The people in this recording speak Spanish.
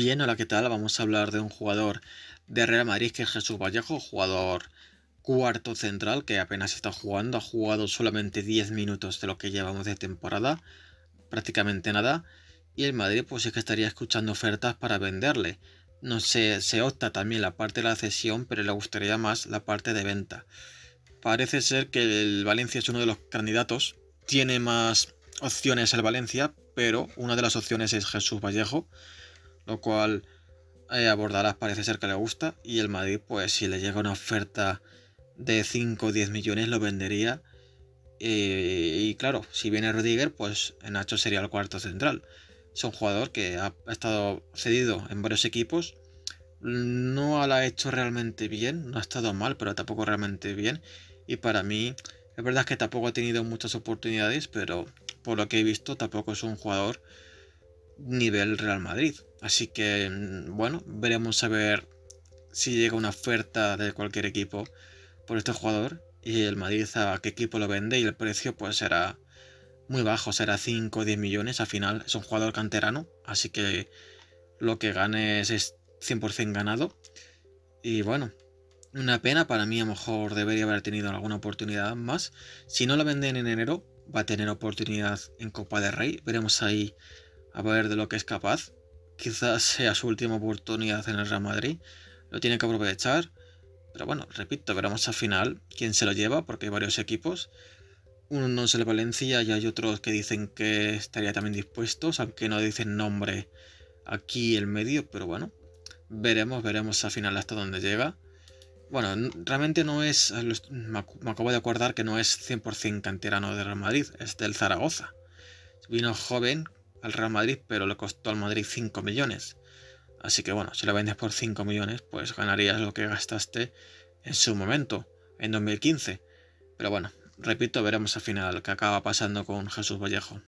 Bien, hola, ¿qué tal? Vamos a hablar de un jugador de Real Madrid que es Jesús Vallejo, jugador cuarto central que apenas está jugando, ha jugado solamente 10 minutos de lo que llevamos de temporada, prácticamente nada, y el Madrid pues es que estaría escuchando ofertas para venderle. No sé, se opta también la parte de la cesión, pero le gustaría más la parte de venta. Parece ser que el Valencia es uno de los candidatos, tiene más opciones el Valencia, pero una de las opciones es Jesús Vallejo lo cual eh, a Bordalas parece ser que le gusta y el Madrid pues si le llega una oferta de 5 o 10 millones lo vendería eh, y claro, si viene Rodríguez pues Nacho sería el cuarto central. Es un jugador que ha estado cedido en varios equipos, no la ha hecho realmente bien, no ha estado mal, pero tampoco realmente bien y para mí es verdad que tampoco ha tenido muchas oportunidades, pero por lo que he visto tampoco es un jugador nivel Real Madrid. Así que, mm, bueno, veremos a ver si llega una oferta de cualquier equipo por este jugador y el Madrid a qué equipo lo vende y el precio pues será muy bajo, será 5 o 10 millones al final. Es un jugador canterano, así que lo que gane es 100% ganado. Y bueno, una pena, para mí a lo mejor debería haber tenido alguna oportunidad más. Si no lo venden en enero, va a tener oportunidad en Copa de Rey. Veremos ahí a ver de lo que es capaz. Quizás sea su última oportunidad en el Real Madrid. Lo tiene que aprovechar. Pero bueno, repito, veremos al final quién se lo lleva, porque hay varios equipos. Uno no es el Valencia y hay otros que dicen que estaría también dispuestos, aunque no dicen nombre aquí el medio, pero bueno, veremos, veremos al final hasta dónde llega. Bueno, realmente no es, me acabo de acordar que no es 100% canterano de Real Madrid, es del Zaragoza. Vino joven al Real Madrid, pero le costó al Madrid 5 millones. Así que bueno, si lo vendes por 5 millones, pues ganarías lo que gastaste en su momento, en 2015. Pero bueno, repito, veremos al final qué acaba pasando con Jesús Vallejo.